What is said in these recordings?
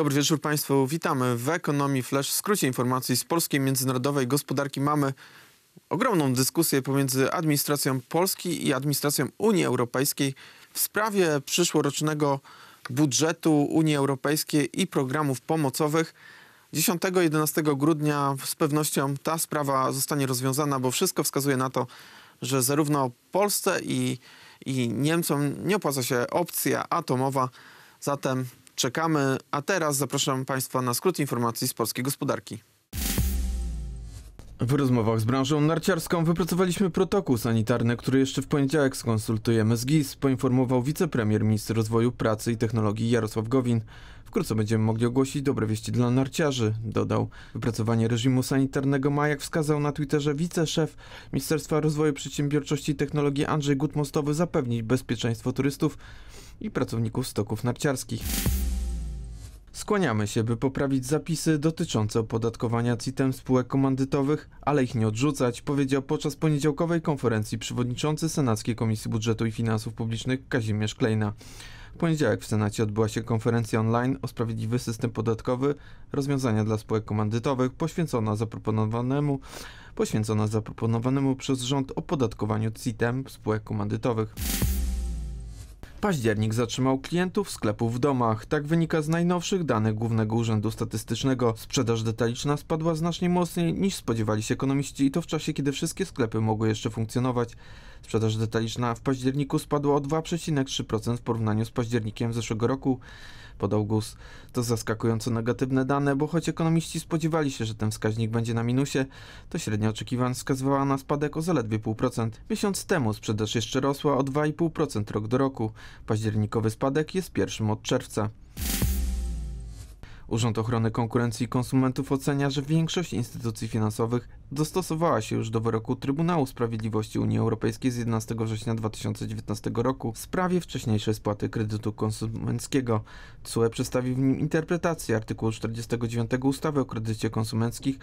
Dobry wieczór Państwu, witamy w Ekonomii Flash. W skrócie informacji z polskiej międzynarodowej gospodarki mamy ogromną dyskusję pomiędzy administracją Polski i administracją Unii Europejskiej w sprawie przyszłorocznego budżetu Unii Europejskiej i programów pomocowych. 10-11 grudnia z pewnością ta sprawa zostanie rozwiązana, bo wszystko wskazuje na to, że zarówno Polsce i, i Niemcom nie opłaca się opcja atomowa. Zatem czekamy. A teraz zapraszam Państwa na skrót informacji z polskiej gospodarki. W rozmowach z branżą narciarską wypracowaliśmy protokół sanitarny, który jeszcze w poniedziałek skonsultujemy z GIS, poinformował wicepremier minister rozwoju pracy i technologii Jarosław Gowin. Wkrótce będziemy mogli ogłosić dobre wieści dla narciarzy, dodał. Wypracowanie reżimu sanitarnego ma, jak wskazał na Twitterze wiceszef Ministerstwa Rozwoju Przedsiębiorczości i Technologii Andrzej Gutmostowy, zapewnić bezpieczeństwo turystów i pracowników stoków narciarskich. Skłaniamy się, by poprawić zapisy dotyczące opodatkowania CIT-em spółek komandytowych, ale ich nie odrzucać, powiedział podczas poniedziałkowej konferencji przewodniczący Senackiej Komisji Budżetu i Finansów Publicznych Kazimierz Klejna. W poniedziałek w Senacie odbyła się konferencja online o sprawiedliwy system podatkowy, rozwiązania dla spółek komandytowych poświęcona zaproponowanemu, poświęcona zaproponowanemu przez rząd opodatkowaniu CIT-em spółek komandytowych. Październik zatrzymał klientów sklepów w domach. Tak wynika z najnowszych danych Głównego Urzędu Statystycznego. Sprzedaż detaliczna spadła znacznie mocniej niż spodziewali się ekonomiści i to w czasie, kiedy wszystkie sklepy mogły jeszcze funkcjonować. Sprzedaż detaliczna w październiku spadła o 2,3% w porównaniu z październikiem zeszłego roku podał GUS. To zaskakująco negatywne dane, bo choć ekonomiści spodziewali się, że ten wskaźnik będzie na minusie, to średnia oczekiwań wskazywała na spadek o zaledwie 0,5%. Miesiąc temu sprzedaż jeszcze rosła o 2,5% rok do roku. Październikowy spadek jest pierwszym od czerwca. Urząd Ochrony Konkurencji i Konsumentów ocenia, że większość instytucji finansowych dostosowała się już do wyroku Trybunału Sprawiedliwości Unii Europejskiej z 11 września 2019 roku w sprawie wcześniejszej spłaty kredytu konsumenckiego. CUE przedstawił w nim interpretację artykułu 49 ustawy o kredycie konsumenckich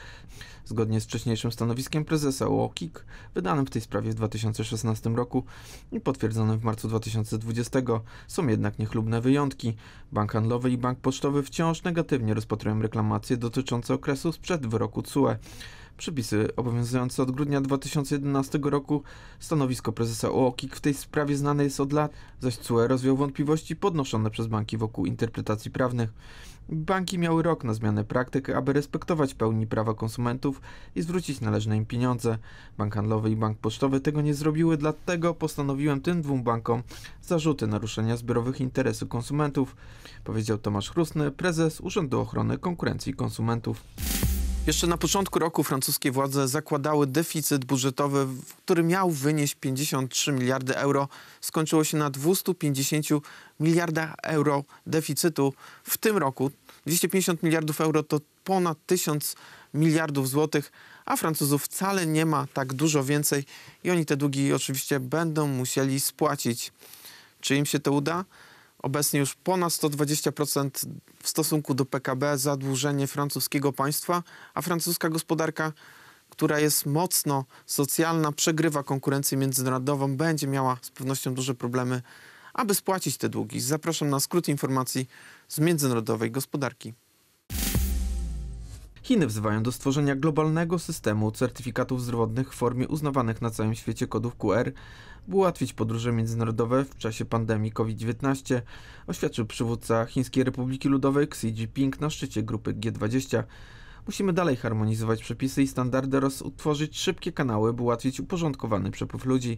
zgodnie z wcześniejszym stanowiskiem prezesa UOKiK wydanym w tej sprawie w 2016 roku i potwierdzonym w marcu 2020. Są jednak niechlubne wyjątki. Bank handlowy i bank pocztowy wciąż negatywnie rozpatrują reklamacje dotyczące okresu sprzed wyroku CUE. Przepisy obowiązujące od grudnia 2011 roku stanowisko prezesa UOKiK w tej sprawie znane jest od lat, zaś CUE rozwiał wątpliwości podnoszone przez banki wokół interpretacji prawnych. Banki miały rok na zmianę praktyk, aby respektować pełni prawa konsumentów i zwrócić należne im pieniądze. Bank handlowy i bank pocztowy tego nie zrobiły, dlatego postanowiłem tym dwóm bankom zarzuty naruszenia zbiorowych interesów konsumentów, powiedział Tomasz Chrustny, prezes Urzędu Ochrony Konkurencji i Konsumentów. Jeszcze na początku roku francuskie władze zakładały deficyt budżetowy, który miał wynieść 53 miliardy euro. Skończyło się na 250 miliardach euro deficytu w tym roku. 250 miliardów euro to ponad 1000 miliardów złotych, a Francuzów wcale nie ma tak dużo więcej i oni te długi oczywiście będą musieli spłacić. Czy im się to uda? obecnie już ponad 120% w stosunku do PKB zadłużenie francuskiego państwa, a francuska gospodarka, która jest mocno socjalna, przegrywa konkurencję międzynarodową, będzie miała z pewnością duże problemy, aby spłacić te długi. Zapraszam na skrót informacji z międzynarodowej gospodarki. Chiny wzywają do stworzenia globalnego systemu certyfikatów zdrowotnych w formie uznawanych na całym świecie kodów QR, by ułatwić podróże międzynarodowe w czasie pandemii COVID-19, oświadczył przywódca Chińskiej Republiki Ludowej Xi Jinping na szczycie grupy G20. Musimy dalej harmonizować przepisy i standardy oraz utworzyć szybkie kanały, by ułatwić uporządkowany przepływ ludzi,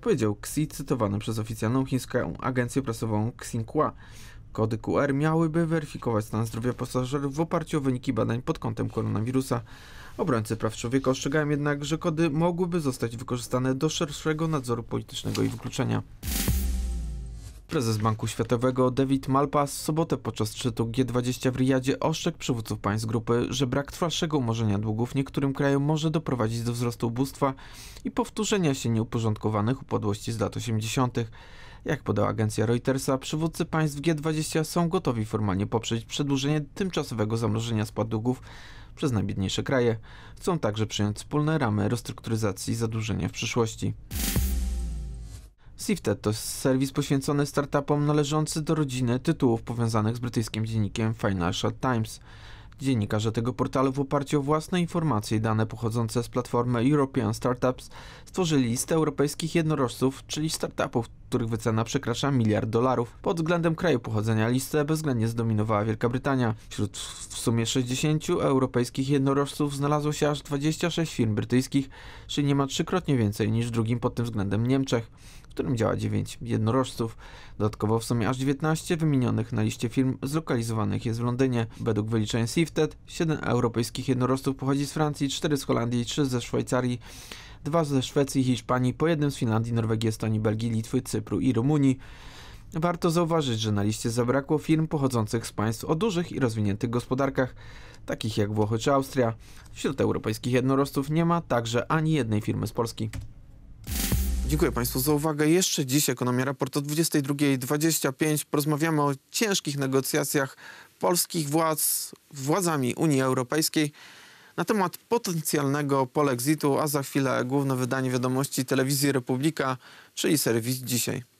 powiedział Xi cytowany przez oficjalną chińską agencję prasową Xinhua. Kody QR miałyby weryfikować stan zdrowia pasażerów w oparciu o wyniki badań pod kątem koronawirusa. Obrońcy praw człowieka ostrzegają jednak, że kody mogłyby zostać wykorzystane do szerszego nadzoru politycznego i wykluczenia. Prezes Banku Światowego David Malpass w sobotę podczas szczytu G20 w Riyadzie ostrzegł przywódców państw grupy, że brak trwalszego umorzenia długów niektórym krajom może doprowadzić do wzrostu ubóstwa i powtórzenia się nieuporządkowanych upadłości z lat 80. Jak podała agencja Reutersa, przywódcy państw G20 są gotowi formalnie poprzeć przedłużenie tymczasowego zamrożenia spłat długów przez najbiedniejsze kraje. Chcą także przyjąć wspólne ramy restrukturyzacji zadłużenia w przyszłości. Sifted to serwis poświęcony startupom należący do rodziny tytułów powiązanych z brytyjskim dziennikiem Financial Times. Dziennikarze tego portalu w oparciu o własne informacje i dane pochodzące z platformy European Startups stworzyli listę europejskich jednorożców, czyli startupów, których wycena przekracza miliard dolarów. Pod względem kraju pochodzenia listę bezwzględnie zdominowała Wielka Brytania. Wśród w sumie 60 europejskich jednorożców znalazło się aż 26 firm brytyjskich, czyli niemal trzykrotnie więcej niż w drugim pod tym względem Niemczech którym działa 9 jednorożców. Dodatkowo w sumie aż 19 wymienionych na liście firm zlokalizowanych jest w Londynie. Według wyliczeń Sifted 7 europejskich jednorożców pochodzi z Francji, 4 z Holandii, 3 ze Szwajcarii, 2 ze Szwecji, i Hiszpanii, po jednym z Finlandii, Norwegii, Estonii, Belgii, Litwy, Cypru i Rumunii. Warto zauważyć, że na liście zabrakło firm pochodzących z państw o dużych i rozwiniętych gospodarkach, takich jak Włochy czy Austria. Wśród europejskich jednorostów nie ma także ani jednej firmy z Polski. Dziękuję Państwu za uwagę. Jeszcze dziś Ekonomia Raport o 22.25. Porozmawiamy o ciężkich negocjacjach polskich władz władzami Unii Europejskiej na temat potencjalnego polexitu, a za chwilę główne wydanie wiadomości Telewizji Republika, czyli serwis dzisiaj.